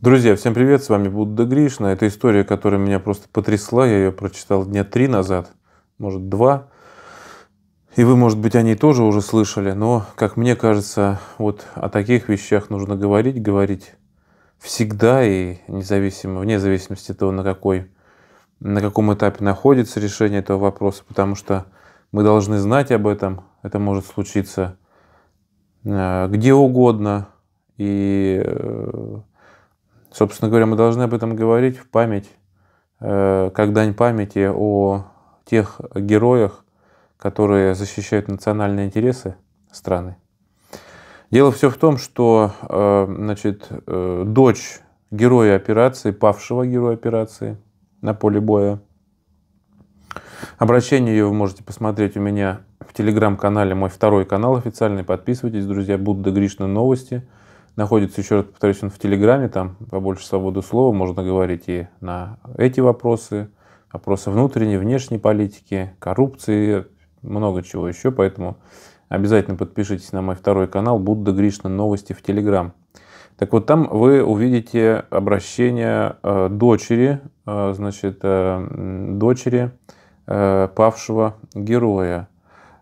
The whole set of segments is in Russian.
Друзья, всем привет, с вами Будда Гришна. Это история, которая меня просто потрясла. Я ее прочитал дня три назад, может, два. И вы, может быть, о ней тоже уже слышали, но, как мне кажется, вот о таких вещах нужно говорить, говорить всегда и независимо, вне зависимости от того, на, какой, на каком этапе находится решение этого вопроса, потому что мы должны знать об этом, это может случиться э, где угодно, и э, Собственно говоря, мы должны об этом говорить в память, э, как дань памяти о тех героях, которые защищают национальные интересы страны. Дело все в том, что э, значит, э, дочь героя операции, павшего героя операции на поле боя, Обращение ее вы можете посмотреть у меня в телеграм-канале, мой второй канал официальный. Подписывайтесь, друзья, Будда Гришна Новости находится, еще раз повторюсь, он в Телеграме, там побольше свободы слова, можно говорить и на эти вопросы, вопросы внутренней, внешней политики, коррупции, много чего еще, поэтому обязательно подпишитесь на мой второй канал Будда Гришна Новости в Телеграм. Так вот, там вы увидите обращение э, дочери, э, значит, э, дочери э, павшего героя.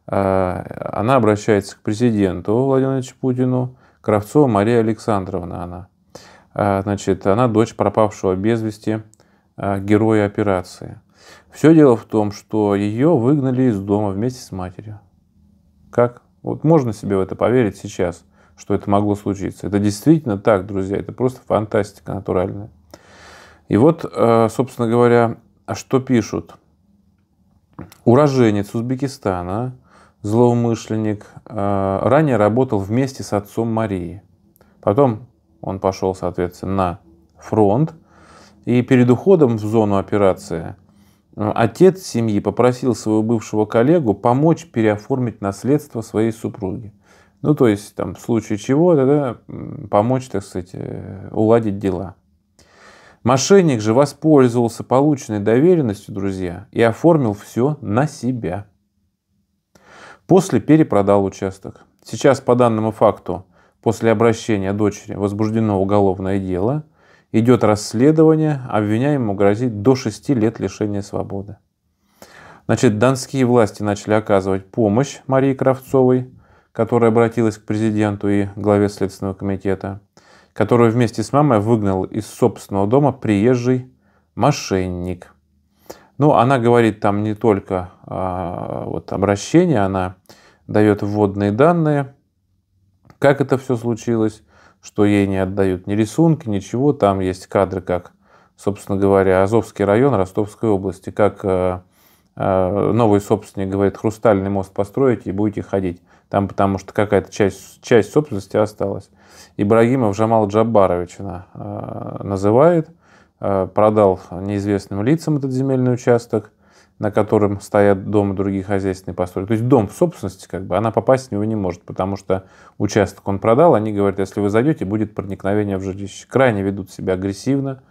Э, она обращается к президенту Владимиру Владимировичу Путину, Кравцова Мария Александровна она. А, значит, она дочь пропавшего без вести а, героя операции. Все дело в том, что ее выгнали из дома вместе с матерью. Как? Вот можно себе в это поверить сейчас, что это могло случиться. Это действительно так, друзья, это просто фантастика натуральная. И вот, а, собственно говоря, что пишут? Уроженец Узбекистана, злоумышленник, э, ранее работал вместе с отцом Марии. Потом он пошел, соответственно, на фронт. И перед уходом в зону операции э, отец семьи попросил своего бывшего коллегу помочь переоформить наследство своей супруги. Ну, то есть, там, в случае чего, да, помочь, так сказать, э, уладить дела. Мошенник же воспользовался полученной доверенностью, друзья, и оформил все на себя. После перепродал участок. Сейчас по данному факту после обращения дочери возбуждено уголовное дело, идет расследование, обвиняемому грозит до 6 лет лишения свободы. Значит, донские власти начали оказывать помощь Марии Кравцовой, которая обратилась к президенту и главе Следственного комитета, которую вместе с мамой выгнал из собственного дома приезжий мошенник – ну, она говорит там не только а, вот, обращение, она дает вводные данные, как это все случилось, что ей не отдают ни рисунки, ничего. Там есть кадры, как, собственно говоря, Азовский район Ростовской области, как э, э, новый собственник говорит, хрустальный мост построить и будете ходить. Там потому что какая-то часть, часть собственности осталась. Ибрагимов Жамал Джабарович она э, называет – Э, продал неизвестным лицам этот земельный участок, на котором стоят дом и другие хозяйственные постройки. То есть дом в собственности, как бы, она попасть в него не может, потому что участок он продал, они говорят, если вы зайдете, будет проникновение в жилище. Крайне ведут себя агрессивно,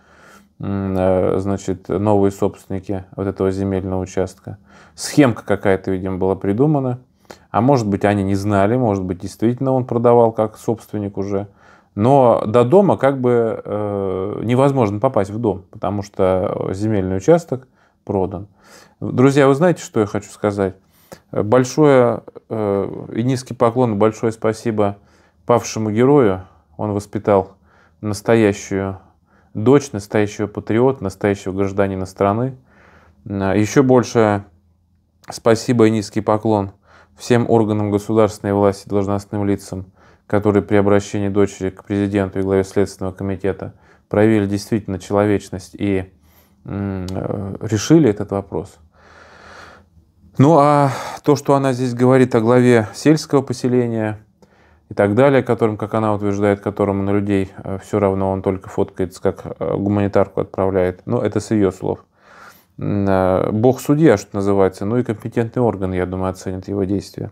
э, значит, новые собственники вот этого земельного участка. Схемка какая-то, видимо, была придумана. А может быть, они не знали, может быть, действительно он продавал как собственник уже. Но до дома как бы э, невозможно попасть в дом, потому что земельный участок продан. Друзья, вы знаете, что я хочу сказать? Большое э, и низкий поклон, большое спасибо павшему герою. Он воспитал настоящую дочь, настоящего патриота, настоящего гражданина страны. Еще больше спасибо и низкий поклон всем органам государственной власти, должностным лицам – которые при обращении дочери к президенту и главе Следственного комитета проявили действительно человечность и э, решили этот вопрос. Ну а то, что она здесь говорит о главе сельского поселения и так далее, которым, как она утверждает, которому на людей э, все равно он только фоткается, как э, гуманитарку отправляет, ну это с ее слов. Бог судья, что называется, ну и компетентный орган, я думаю, оценит его действия.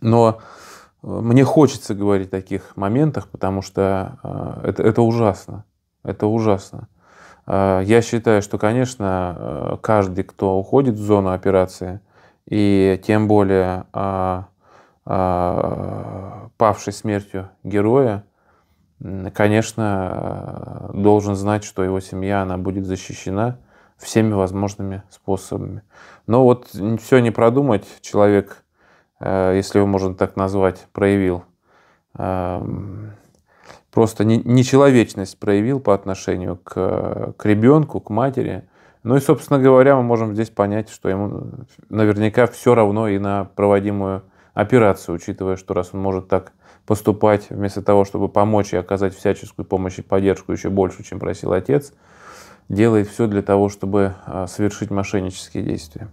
Но мне хочется говорить о таких моментах, потому что э, это, это ужасно. Это ужасно. Э, я считаю, что, конечно, э, каждый, кто уходит в зону операции, и тем более павший смертью героя, конечно, должен знать, что его семья, она будет защищена всеми возможными способами. Но вот все не продумать, человек Э, если его можно так назвать, проявил. Эм, просто нечеловечность проявил по отношению к, к ребенку, к матери. Ну и, собственно говоря, мы можем здесь понять, что ему наверняка все равно и на проводимую операцию, учитывая, что раз он может так поступать, вместо того, чтобы помочь и оказать всяческую помощь и поддержку еще больше, чем просил отец, делает все для того, чтобы а, совершить мошеннические действия.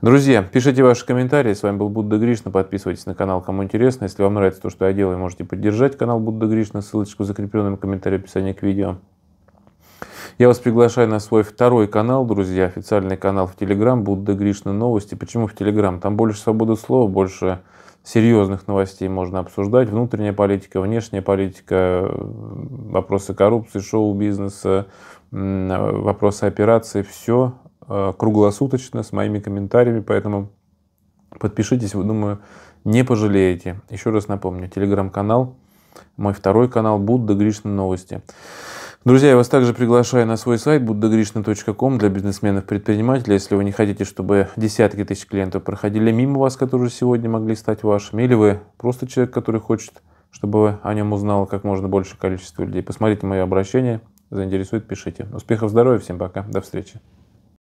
Друзья, пишите ваши комментарии. С вами был Будда Гришна. Подписывайтесь на канал, кому интересно. Если вам нравится то, что я делаю, можете поддержать канал Будда Гришна. Ссылочку в закрепленном комментарии в описании к видео. Я вас приглашаю на свой второй канал, друзья, официальный канал в Телеграм, Будда Гришна Новости. Почему в Телеграм? Там больше свободы слова, больше серьезных новостей можно обсуждать. Внутренняя политика, внешняя политика, э, вопросы коррупции, шоу-бизнеса, вопросы операции. Все э, круглосуточно с моими комментариями, поэтому подпишитесь, вы, думаю, не пожалеете. Еще раз напомню, телеграм-канал, мой второй канал «Будда Гришна Новости». Друзья, я вас также приглашаю на свой сайт buddhagrishna.com для бизнесменов-предпринимателей. Если вы не хотите, чтобы десятки тысяч клиентов проходили мимо вас, которые сегодня могли стать вашими, или вы просто человек, который хочет, чтобы о нем узнало как можно больше количество людей, посмотрите мое обращение, заинтересует, пишите. Успехов, здоровья, всем пока, до встречи.